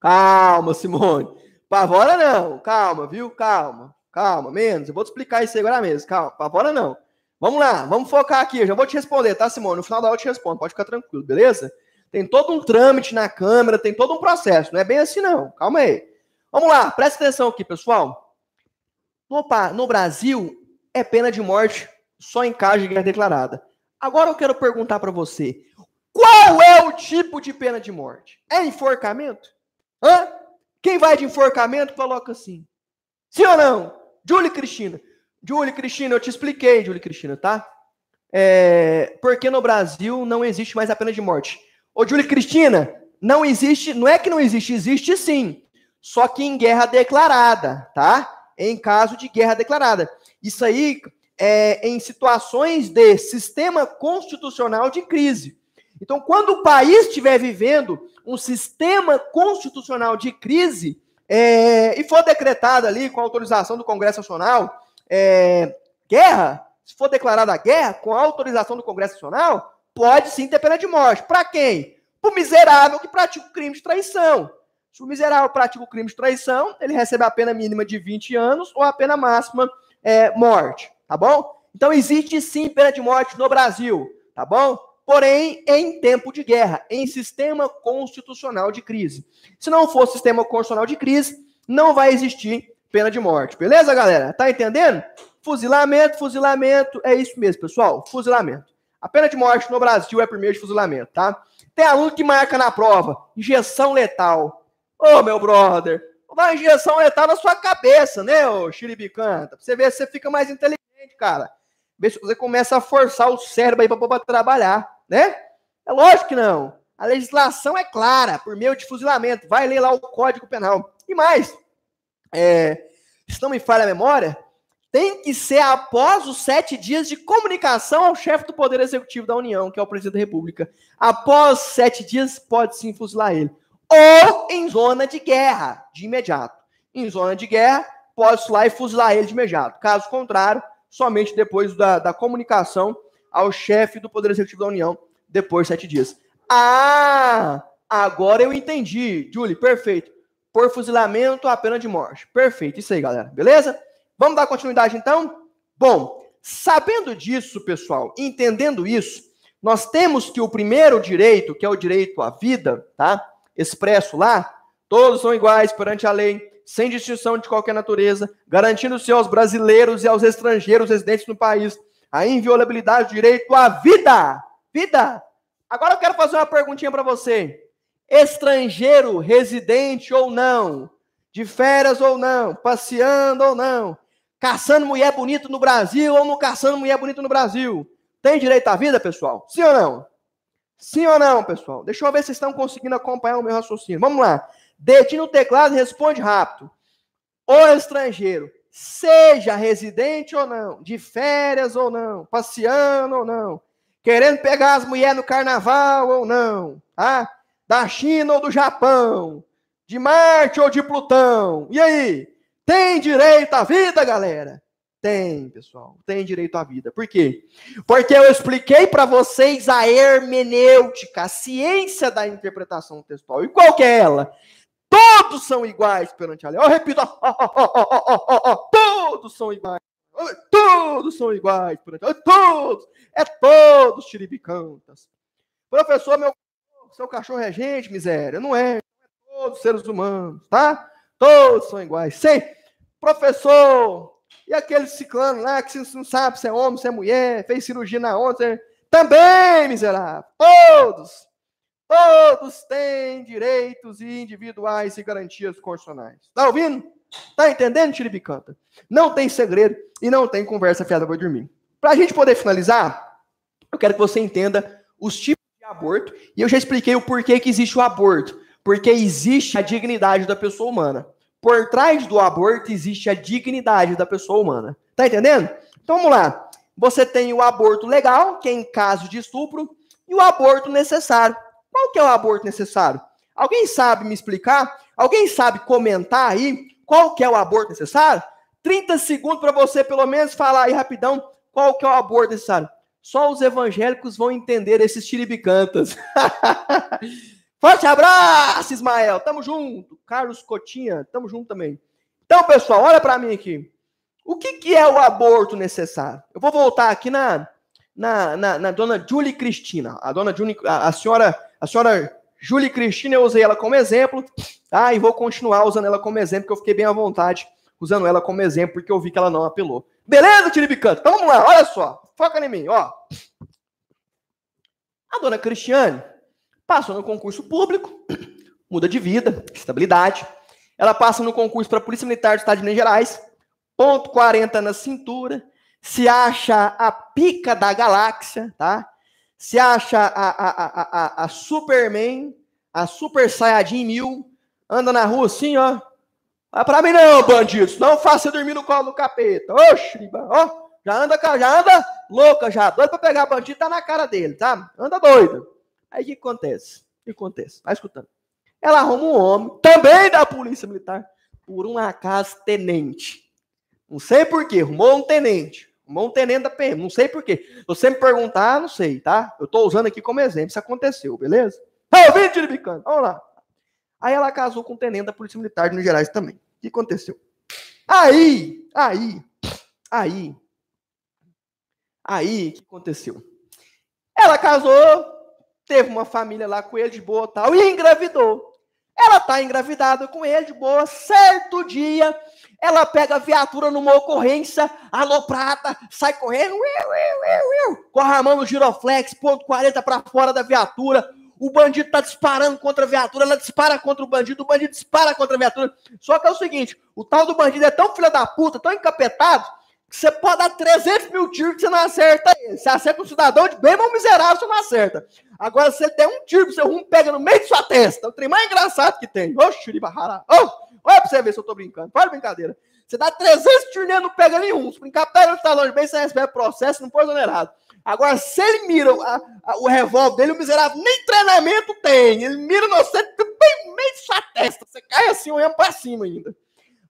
Calma, Simone. Pavora não, calma, viu? Calma, calma, menos. Eu vou te explicar isso agora mesmo, calma, pavora não. Vamos lá, vamos focar aqui. Eu já vou te responder, tá, Simone? No final da aula eu te respondo, pode ficar tranquilo, beleza? Tem todo um trâmite na câmera, tem todo um processo, não é bem assim não, calma aí. Vamos lá, presta atenção aqui, pessoal. No, no Brasil, é pena de morte só em caso de guerra declarada. Agora eu quero perguntar para você: qual é o tipo de pena de morte? É enforcamento? Hã? Quem vai de enforcamento, coloca assim. Sim ou não? Júlia Cristina. Júlia Cristina, eu te expliquei, Júlia Cristina, tá? É, porque no Brasil não existe mais a pena de morte. Ô, Júlia Cristina, não existe, não é que não existe, existe sim. Só que em guerra declarada, tá? Em caso de guerra declarada. Isso aí é em situações de sistema constitucional de crise. Então, quando o país estiver vivendo um sistema constitucional de crise é, e for decretada ali com autorização do Congresso Nacional é, guerra, se for declarada guerra com autorização do Congresso Nacional, pode sim ter pena de morte. Para quem? Para o miserável que pratica o crime de traição. Se o miserável pratica o crime de traição, ele recebe a pena mínima de 20 anos ou a pena máxima é, morte, tá bom? Então existe sim pena de morte no Brasil, tá bom? porém em tempo de guerra, em sistema constitucional de crise. Se não for sistema constitucional de crise, não vai existir pena de morte. Beleza, galera? Tá entendendo? Fuzilamento, fuzilamento, é isso mesmo, pessoal. Fuzilamento. A pena de morte no Brasil é primeiro de fuzilamento, tá? Tem aluno que marca na prova injeção letal. Ô, oh, meu brother, uma injeção letal na sua cabeça, né, ô xiribicanta? Pra você ver se você fica mais inteligente, cara. Vê se você começa a forçar o cérebro aí pra, pra trabalhar né? É lógico que não. A legislação é clara, por meio de fuzilamento. Vai ler lá o Código Penal. E mais, é, se não me falha a memória, tem que ser após os sete dias de comunicação ao chefe do Poder Executivo da União, que é o presidente da República. Após sete dias, pode sim fuzilar ele. Ou em zona de guerra, de imediato. Em zona de guerra, posso lá e fuzilar ele de imediato. Caso contrário, somente depois da, da comunicação ao chefe do Poder Executivo da União depois de sete dias. Ah, agora eu entendi. Julie, perfeito. Por fuzilamento, a pena de morte. Perfeito, isso aí, galera. Beleza? Vamos dar continuidade, então? Bom, sabendo disso, pessoal, entendendo isso, nós temos que o primeiro direito, que é o direito à vida, tá? Expresso lá, todos são iguais perante a lei, sem distinção de qualquer natureza, garantindo-se aos brasileiros e aos estrangeiros residentes no país a inviolabilidade do direito à vida. Vida! Agora eu quero fazer uma perguntinha para você. Estrangeiro, residente ou não, de férias ou não, passeando ou não, caçando mulher bonita no Brasil ou não caçando mulher bonita no Brasil, tem direito à vida, pessoal? Sim ou não? Sim ou não, pessoal? Deixa eu ver se vocês estão conseguindo acompanhar o meu raciocínio. Vamos lá. Detinha o teclado e responde rápido. O estrangeiro seja residente ou não, de férias ou não, passeando ou não, querendo pegar as mulheres no carnaval ou não, tá? Da China ou do Japão, de Marte ou de Plutão. E aí? Tem direito à vida, galera? Tem, pessoal. Tem direito à vida. Por quê? Porque eu expliquei para vocês a hermenêutica, a ciência da interpretação textual. E qual que é ela? Todos são iguais perante a lei. Eu repito, ó, ó, ó, todos são iguais. Todos são iguais perante a lei. Todos. É todos tiribicantas. Professor, meu seu cachorro é gente, miséria. Não é, então é. Todos seres humanos, tá? Todos são iguais. Sim, Professor, e aquele ciclano lá que não sabe se é homem, se é mulher, fez cirurgia na ontem. Também, miserável. Todos. Todos têm direitos individuais e garantias constitucionais. Tá ouvindo? Tá entendendo, Tiribicanta? Não tem segredo e não tem conversa fiada para dormir. Para a gente poder finalizar, eu quero que você entenda os tipos de aborto e eu já expliquei o porquê que existe o aborto, porque existe a dignidade da pessoa humana. Por trás do aborto existe a dignidade da pessoa humana. Tá entendendo? Então vamos lá. Você tem o aborto legal, que é em caso de estupro, e o aborto necessário, qual que é o aborto necessário? Alguém sabe me explicar? Alguém sabe comentar aí qual que é o aborto necessário? 30 segundos para você pelo menos falar aí rapidão qual que é o aborto necessário. Só os evangélicos vão entender esses tiribicantas. (laughs) Forte abraço, Ismael. Tamo junto. Carlos Cotinha, tamo junto também. Então, pessoal, olha para mim aqui. O que, que é o aborto necessário? Eu vou voltar aqui na, na, na, na dona Julie Cristina. A dona Julie, a, a senhora a senhora Júlia Cristina, eu usei ela como exemplo, tá? E vou continuar usando ela como exemplo, porque eu fiquei bem à vontade usando ela como exemplo, porque eu vi que ela não apelou. Beleza, Tiribicanto? Então vamos lá, olha só. Foca em mim, ó. A dona Cristiane passou no concurso público, (clears throat) muda de vida, estabilidade. Ela passa no concurso para a Polícia Militar do Estado de Minas Gerais, ponto 40 na cintura, se acha a pica da galáxia, tá? se acha a, a, a, a, Superman, a Super Saiyajin mil, anda na rua assim, ó. Ah, pra mim não, bandido, não faça dormir no colo do capeta. Oxi, ó, já anda, já anda louca, já doido pra pegar bandido, tá na cara dele, tá? Anda doido. Aí o que acontece? O que acontece? Vai escutando. Ela arruma um homem, também da polícia militar, por um acaso tenente. Não sei porquê, arrumou um tenente. Montenegro da PM, não sei porquê. Você me perguntar, não sei, tá? Eu tô usando aqui como exemplo, isso aconteceu, beleza? Ô, tá vem, Tiribicano, vamos lá. Aí ela casou com o tenente da Polícia Militar de Minas Gerais também. O que aconteceu? Aí, aí, aí, aí, o que aconteceu? Ela casou, teve uma família lá com ele de boa tal, e engravidou. Ela tá engravidada com ele de boa, certo dia, ela pega a viatura numa ocorrência, aloprata sai correndo, eu, eu, eu, eu, com a Ramão no giroflex, ponto 40 para fora da viatura. O bandido tá disparando contra a viatura, ela dispara contra o bandido, o bandido dispara contra a viatura. Só que é o seguinte, o tal do bandido é tão filho da puta, tão encapetado, que você pode dar 300 mil tiros que você não acerta ele. Você acerta um cidadão de bem, mas miserável você não acerta. Agora, você tem um tiro, seu rumo pega no meio de sua testa. O trem mais engraçado que tem. Ô, Churibarara. Ô! Olha pra você ver se eu tô brincando. Para brincadeira. Você dá 300 turnê, não pega nenhum. Se brincar, pega no talão de bem, você recebe processo, não foi exonerado. Agora, se ele mira a, a, o revólver dele, o miserável nem treinamento tem. Ele mira no centro bem meio de sua testa. Você cai assim, olhando pra cima ainda.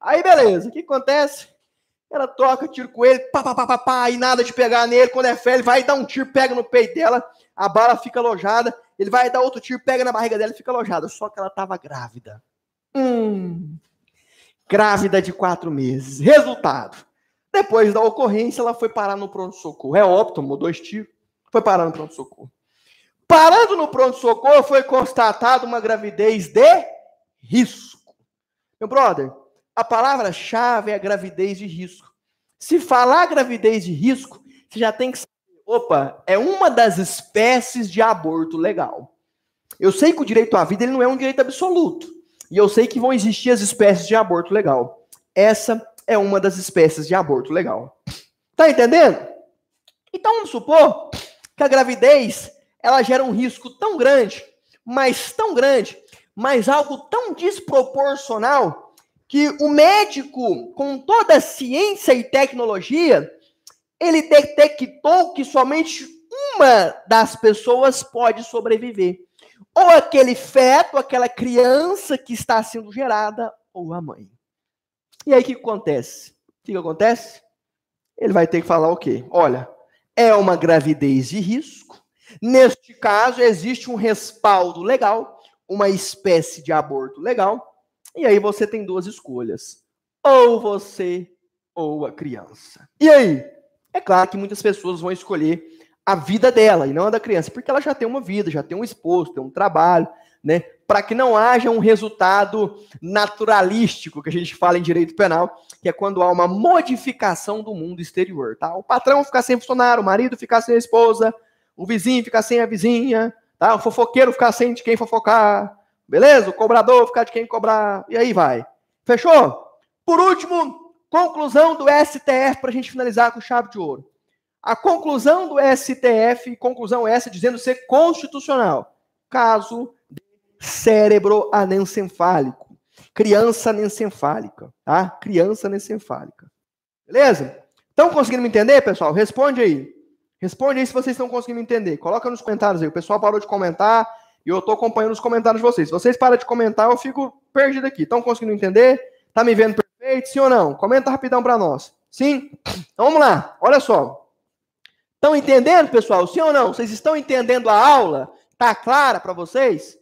Aí, beleza. O que acontece? Ela toca, tiro com ele, pá, pá, pá, pá, pá, e nada de pegar nele. Quando é fé, ele vai dar um tiro, pega no peito dela, a bala fica alojada. Ele vai dar outro tiro, pega na barriga dela e fica alojada. Só que ela tava grávida. Hum, grávida de quatro meses. Resultado: depois da ocorrência, ela foi parar no pronto-socorro. É óptimo, tomou dois tiros, foi parar no pronto-socorro. Parando no pronto-socorro, foi constatada uma gravidez de risco. Meu brother, a palavra-chave é gravidez de risco. Se falar gravidez de risco, você já tem que saber. Opa, é uma das espécies de aborto legal. Eu sei que o direito à vida ele não é um direito absoluto. E eu sei que vão existir as espécies de aborto legal. Essa é uma das espécies de aborto legal. Tá entendendo? Então vamos supor que a gravidez ela gera um risco tão grande, mas tão grande, mas algo tão desproporcional que o médico, com toda a ciência e tecnologia, ele detectou que somente uma das pessoas pode sobreviver ou aquele feto, aquela criança que está sendo gerada, ou a mãe. E aí o que acontece? O que acontece? Ele vai ter que falar o quê? Olha, é uma gravidez de risco. Neste caso, existe um respaldo legal, uma espécie de aborto legal. E aí você tem duas escolhas: ou você ou a criança. E aí? É claro que muitas pessoas vão escolher a vida dela e não a da criança, porque ela já tem uma vida, já tem um esposo, tem um trabalho, né? Para que não haja um resultado naturalístico que a gente fala em direito penal, que é quando há uma modificação do mundo exterior, tá? O patrão ficar sem funcionário, o marido ficar sem a esposa, o vizinho ficar sem a vizinha, tá? O fofoqueiro ficar sem de quem fofocar, beleza? O cobrador ficar de quem cobrar, e aí vai. Fechou? Por último, conclusão do STF para a gente finalizar com chave de ouro. A conclusão do STF, conclusão essa dizendo ser constitucional. Caso de cérebro anencefálico. Criança anencefálica, tá? Criança anencefálica. Beleza? Estão conseguindo me entender, pessoal? Responde aí. Responde aí se vocês estão conseguindo entender. Coloca nos comentários aí. O pessoal parou de comentar e eu estou acompanhando os comentários de vocês. Se vocês param de comentar, eu fico perdido aqui. Estão conseguindo entender? Tá me vendo perfeito? Sim ou não? Comenta rapidão para nós. Sim? Então vamos lá. Olha só. Estão entendendo, pessoal? Sim ou não? Vocês estão entendendo a aula? Tá clara para vocês?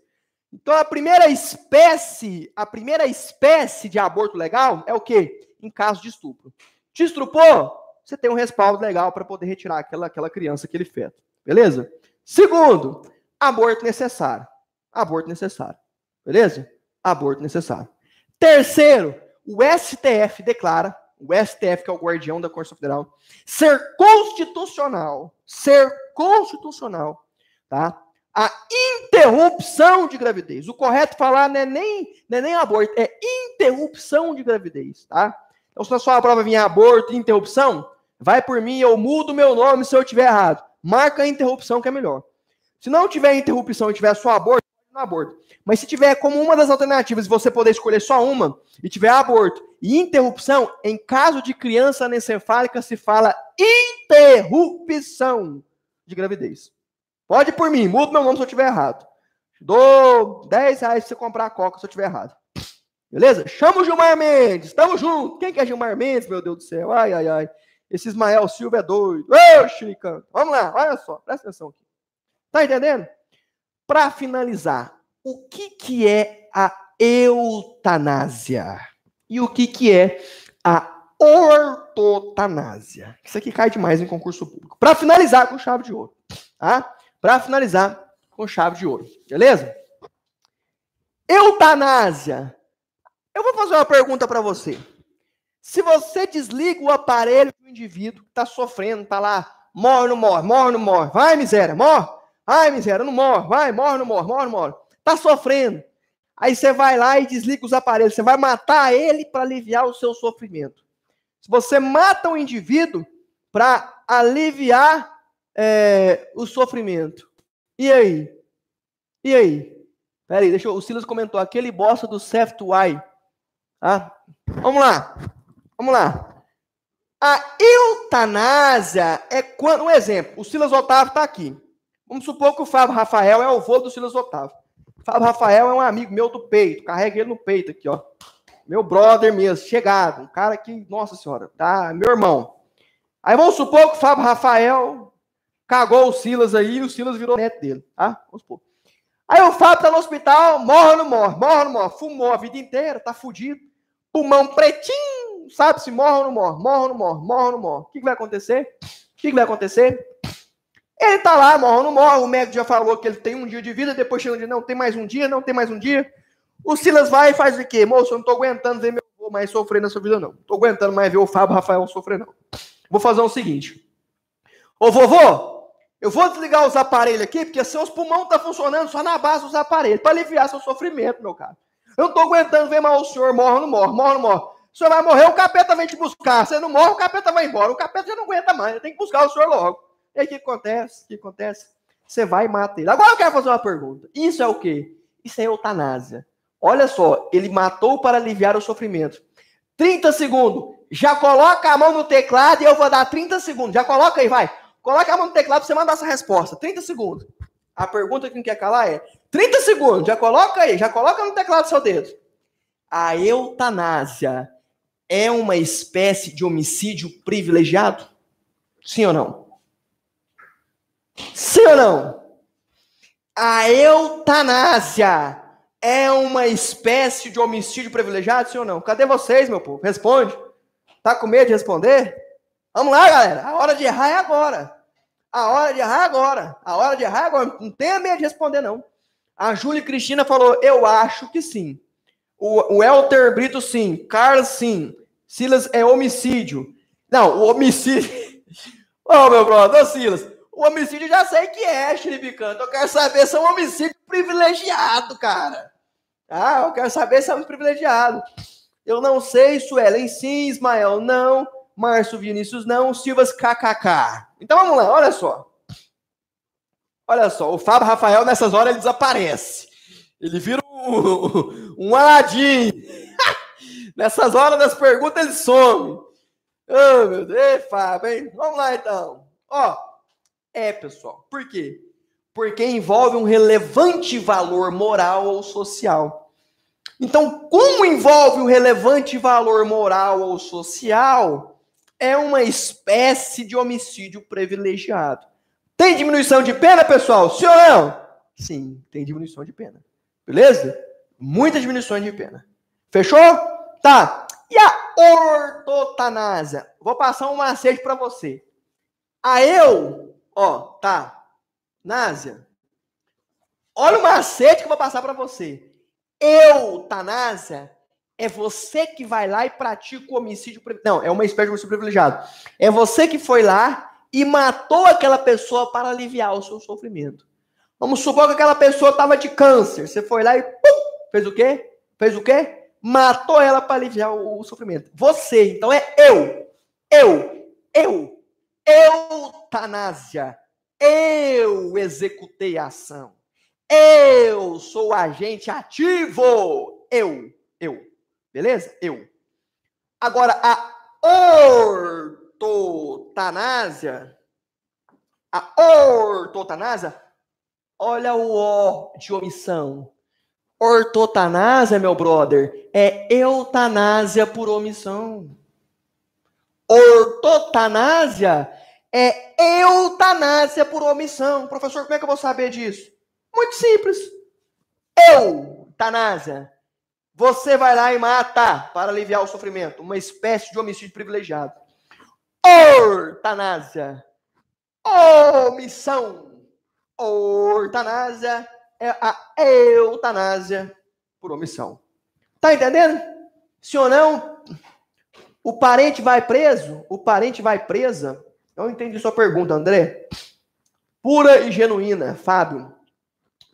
Então a primeira espécie, a primeira espécie de aborto legal é o quê? Em caso de estupro. Te estrupou? Você tem um respaldo legal para poder retirar aquela, aquela criança, aquele feto. Beleza? Segundo, aborto necessário. Aborto necessário. Beleza? Aborto necessário. Terceiro, o STF declara o STF, que é o guardião da Constituição Federal, ser constitucional, ser constitucional, tá? A interrupção de gravidez. O correto falar não é nem, não é nem aborto, é interrupção de gravidez, tá? Então, se na sua prova vir aborto, interrupção, vai por mim, eu mudo meu nome se eu tiver errado. Marca a interrupção que é melhor. Se não tiver interrupção e tiver só aborto, aborto. Mas se tiver como uma das alternativas você poder escolher só uma e tiver aborto, e interrupção, em caso de criança anencefálica, se fala interrupção de gravidez. Pode ir por mim, muda meu nome se eu estiver errado. Dou 10 reais pra você comprar a coca se eu estiver errado. Beleza? Chama o Gilmar Mendes, tamo junto. Quem que é Gilmar Mendes, meu Deus do céu? Ai, ai, ai. Esse Ismael Silva é doido. Ô, Vamos lá, olha só, presta atenção aqui. Tá entendendo? Para finalizar, o que, que é a eutanásia? e o que, que é a ortotanásia. Isso aqui cai demais em concurso público. Para finalizar com chave de ouro, tá? Para finalizar com chave de ouro, beleza? Eutanásia. Eu vou fazer uma pergunta para você. Se você desliga o aparelho do indivíduo que está sofrendo, tá lá, morre, não morre, morre, não morre, vai miséria, morre, Ai, miséria, não morre, vai, morre, não morre, morre, não morre, tá sofrendo. Aí você vai lá e desliga os aparelhos. Você vai matar ele para aliviar o seu sofrimento. Se você mata um indivíduo para aliviar é, o sofrimento. E aí? E aí? Peraí, deixa eu, o Silas comentou. Aquele bosta do Seft Y. Ah, tá? vamos lá. Vamos lá. A eutanásia é quando. Um exemplo. O Silas Otávio está aqui. Vamos supor que o Fábio Rafael é o avô do Silas Otávio. Fábio Rafael é um amigo meu do peito, carrega ele no peito aqui, ó. Meu brother mesmo, chegado, um cara que, nossa senhora, tá, meu irmão. Aí vamos supor que o Fábio Rafael cagou o Silas aí e o Silas virou neto dele, tá? Vamos supor. Aí o Fábio tá no hospital, morre ou não morre? Morre ou não morre? Fumou a vida inteira, tá fudido. Pulmão pretinho, sabe se morre ou não morre? Morre ou não morre? Morre ou não morre? O que, que vai acontecer? O que, que vai acontecer? Ele tá lá, morre ou não morre, o médico já falou que ele tem um dia de vida, depois chega um dia, não, tem mais um dia, não tem mais um dia. O Silas vai e faz o quê? Moço, eu não tô aguentando ver meu avô mais sofrer nessa vida, não. não. Tô aguentando mais ver o Fábio Rafael sofrer, não. Vou fazer o seguinte. Ô, vovô, eu vou desligar os aparelhos aqui, porque seus pulmões tá funcionando só na base dos aparelhos, para aliviar seu sofrimento, meu cara. Eu não tô aguentando ver mal o senhor, morre ou não morre, morre ou não morre. O senhor vai morrer, o capeta vem te buscar. Você não morre, o capeta vai embora. O capeta já não aguenta mais, tem que buscar o senhor logo. E aí o que acontece? O que acontece? Você vai e mata ele. Agora eu quero fazer uma pergunta. Isso é o quê? Isso é eutanásia. Olha só, ele matou para aliviar o sofrimento. 30 segundos. Já coloca a mão no teclado e eu vou dar 30 segundos. Já coloca aí, vai. Coloca a mão no teclado para você mandar essa resposta. 30 segundos. A pergunta que não quer calar é: 30 segundos, já coloca aí, já coloca no teclado do seu dedo. A eutanásia é uma espécie de homicídio privilegiado? Sim ou não? Sim ou não? A eutanásia é uma espécie de homicídio privilegiado, sim ou não? Cadê vocês, meu povo? Responde. Tá com medo de responder? Vamos lá, galera. A hora de errar é agora. A hora de errar é agora. A hora de errar é agora. Não tenha medo de responder, não. A Júlia Cristina falou: eu acho que sim. O, o Elter Brito, sim. Carlos, sim. Silas é homicídio. Não, o homicídio. (laughs) Ô, oh, meu brother, Silas. O homicídio já sei que é, Xiribicanto. Eu quero saber se é um homicídio privilegiado, cara. Ah, eu quero saber se é um privilegiado. Eu não sei, Suelen sim, Ismael não, Márcio Vinícius não, Silvas kkk. Então vamos lá, olha só. Olha só, o Fábio Rafael nessas horas ele desaparece. Ele vira um, (laughs) um Aladim. (laughs) nessas horas das perguntas ele some. Ô, oh, ah, meu Deus, Fábio, hein? Vamos lá então. Ó, é, pessoal. Por quê? Porque envolve um relevante valor moral ou social. Então, como envolve um relevante valor moral ou social, é uma espécie de homicídio privilegiado. Tem diminuição de pena, pessoal? Sim ou não? Sim, tem diminuição de pena. Beleza? Muitas diminuições de pena. Fechou? Tá. E a ortotanásia? Vou passar um macete para você. A eu tá Olha o macete que eu vou passar para você. Tanásia é você que vai lá e pratica o homicídio. Não, é uma espécie de homicídio privilegiado. É você que foi lá e matou aquela pessoa para aliviar o seu sofrimento. Vamos supor que aquela pessoa tava de câncer. Você foi lá e pum, fez o quê? Fez o quê? Matou ela para aliviar o, o sofrimento. Você, então é eu. Eu. Eu. Eutanásia. Eu executei a ação. Eu sou agente ativo. Eu, eu. Beleza? Eu. Agora, a ortotanásia. A ortotanásia. Olha o O de omissão. Ortotanásia, meu brother, é eutanásia por omissão. Ortotanásia é eutanásia por omissão. Professor, como é que eu vou saber disso? Muito simples. Eutanásia. Você vai lá e mata para aliviar o sofrimento. Uma espécie de homicídio privilegiado. Ortanásia. Omissão. Ortanásia é a eutanásia por omissão. Tá entendendo? Se ou não, o parente vai preso, o parente vai presa eu entendi sua pergunta, André. Pura e genuína, Fábio.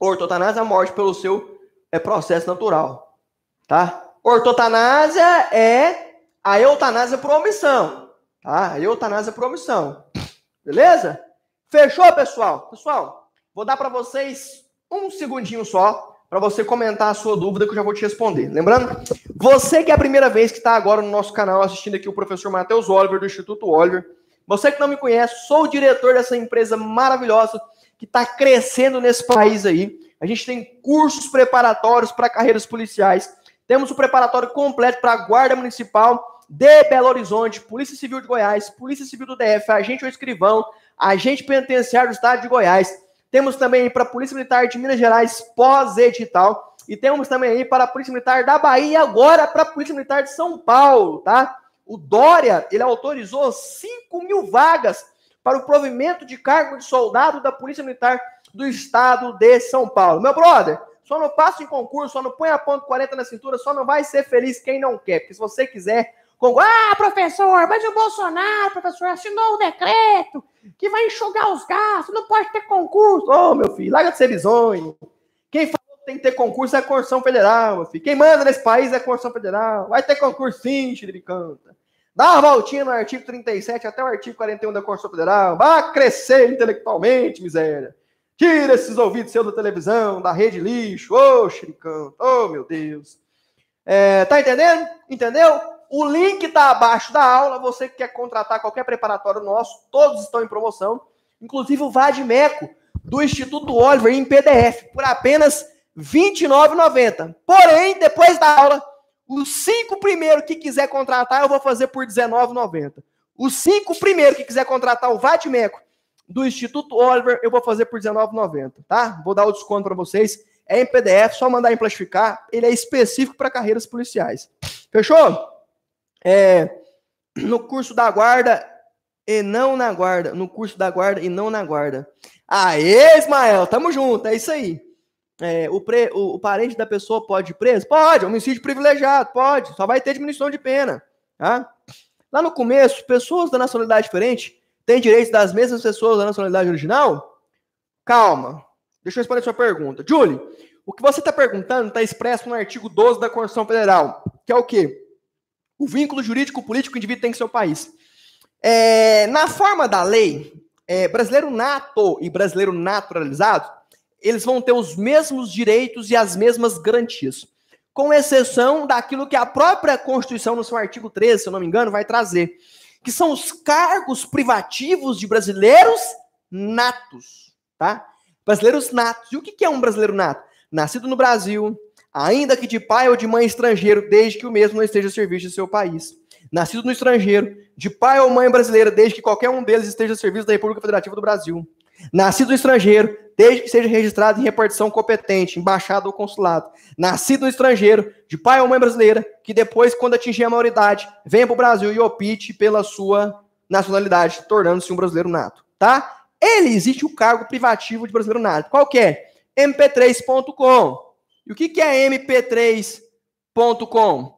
Ortotanase a morte pelo seu é processo natural, tá? Ortotanásia é a eutanásia por omissão, tá? A eutanásia por omissão. Beleza? Fechou, pessoal? Pessoal, vou dar para vocês um segundinho só para você comentar a sua dúvida que eu já vou te responder. Lembrando, você que é a primeira vez que está agora no nosso canal assistindo aqui o professor Matheus Oliver do Instituto Oliver, você que não me conhece, sou o diretor dessa empresa maravilhosa que está crescendo nesse país aí. A gente tem cursos preparatórios para carreiras policiais. Temos o preparatório completo para a Guarda Municipal de Belo Horizonte, Polícia Civil de Goiás, Polícia Civil do DF, agente ou escrivão, agente penitenciário do Estado de Goiás. Temos também para a Polícia Militar de Minas Gerais, pós-edital. E temos também aí para a Polícia Militar da Bahia, agora para a Polícia Militar de São Paulo, tá? O Dória, ele autorizou 5 mil vagas para o provimento de cargo de soldado da Polícia Militar do Estado de São Paulo. Meu brother, só não passa em concurso, só não põe a ponto 40 na cintura, só não vai ser feliz quem não quer. Porque se você quiser... Com... Ah, professor, mas o Bolsonaro, professor, assinou um decreto que vai enxugar os gastos, não pode ter concurso. Ô, oh, meu filho, larga de ser bizonho. Quem faz tem que ter concurso é a Constituição Federal. Filho. Quem manda nesse país é a Constituição Federal. Vai ter concurso sim, Chiribicanta. Dá uma voltinha no artigo 37 até o artigo 41 da Constituição Federal. Vá crescer intelectualmente, miséria. Tira esses ouvidos seus da televisão, da rede lixo. Ô, oh, Chiricanta. Ô, oh, meu Deus. É, tá entendendo? Entendeu? O link tá abaixo da aula. Você que quer contratar qualquer preparatório nosso, todos estão em promoção. Inclusive o Vadmeco, do Instituto Oliver, em PDF, por apenas 29,90. Porém, depois da aula, os cinco primeiros que quiser contratar, eu vou fazer por 19,90. Os cinco primeiros que quiser contratar o VATMECO do Instituto Oliver, eu vou fazer por 19,90, tá? Vou dar o desconto para vocês. É em PDF, só mandar em plastificar. Ele é específico para carreiras policiais. Fechou? É, no curso da guarda e não na guarda. No curso da guarda e não na guarda. Aê, Ismael, tamo junto, é isso aí é, o, pre, o, o, parente da pessoa pode ir preso? Pode, é homicídio privilegiado, pode, só vai ter diminuição de pena. Tá? Lá no começo, pessoas da nacionalidade diferente têm direitos das mesmas pessoas da nacionalidade original? Calma, deixa eu responder a sua pergunta. Julie, o que você está perguntando está expresso no artigo 12 da Constituição Federal, que é o quê? O vínculo jurídico político que o indivíduo tem com seu país. É, na forma da lei, é, brasileiro nato e brasileiro naturalizado eles vão ter os mesmos direitos e as mesmas garantias, com exceção daquilo que a própria Constituição, no seu artigo 13, se eu não me engano, vai trazer, que são os cargos privativos de brasileiros natos, tá? Brasileiros natos. E o que é um brasileiro nato? Nascido no Brasil, ainda que de pai ou de mãe estrangeiro, desde que o mesmo não esteja a serviço de seu país. Nascido no estrangeiro, de pai ou mãe brasileira, desde que qualquer um deles esteja a serviço da República Federativa do Brasil. Nascido estrangeiro, desde que seja registrado em repartição competente, embaixada ou consulado. Nascido estrangeiro, de pai ou mãe brasileira, que depois, quando atingir a maioridade, venha para o Brasil e opte pela sua nacionalidade, tornando-se um brasileiro nato, tá? Ele existe o cargo privativo de brasileiro nato. Qual que é? mp3.com. E o que, que é mp3.com?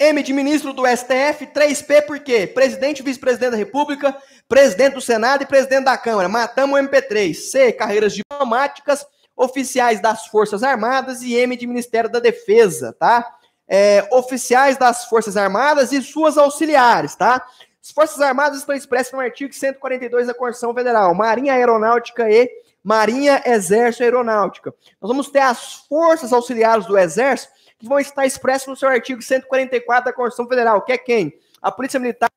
M de ministro do STF, 3P por quê? Presidente, vice-presidente da República, presidente do Senado e presidente da Câmara. Matamos o MP3. C, carreiras diplomáticas, oficiais das Forças Armadas e M de Ministério da Defesa, tá? É, oficiais das Forças Armadas e suas auxiliares, tá? As Forças Armadas estão expressas no artigo 142 da Constituição Federal, Marinha Aeronáutica e Marinha Exército Aeronáutica. Nós vamos ter as forças auxiliares do Exército que vão estar expressos no seu artigo 144 da Constituição Federal, que é quem? A Polícia Militar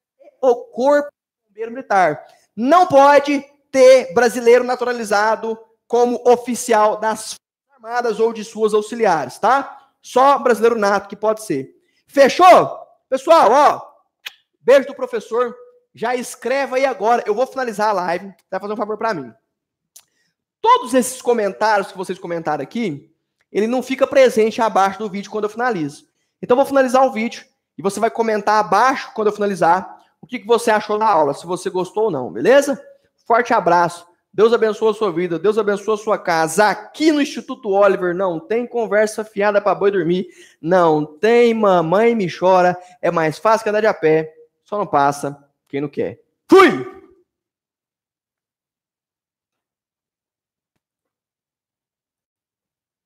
o Corpo de Bombeiro Militar. Não pode ter brasileiro naturalizado como oficial das Armadas ou de suas auxiliares, tá? Só brasileiro nato que pode ser. Fechou? Pessoal, ó, beijo do professor. Já escreva aí agora. Eu vou finalizar a live. Vai fazer um favor para mim. Todos esses comentários que vocês comentaram aqui, ele não fica presente abaixo do vídeo quando eu finalizo. Então, vou finalizar o vídeo e você vai comentar abaixo quando eu finalizar o que, você achou da aula, se você gostou ou não, beleza? Forte abraço. Deus abençoe a sua vida, Deus abençoe a sua casa. Aqui no Instituto Oliver não tem conversa fiada para boi dormir, não tem mamãe me chora, é mais fácil que andar de a pé, só não passa quem não quer. Fui!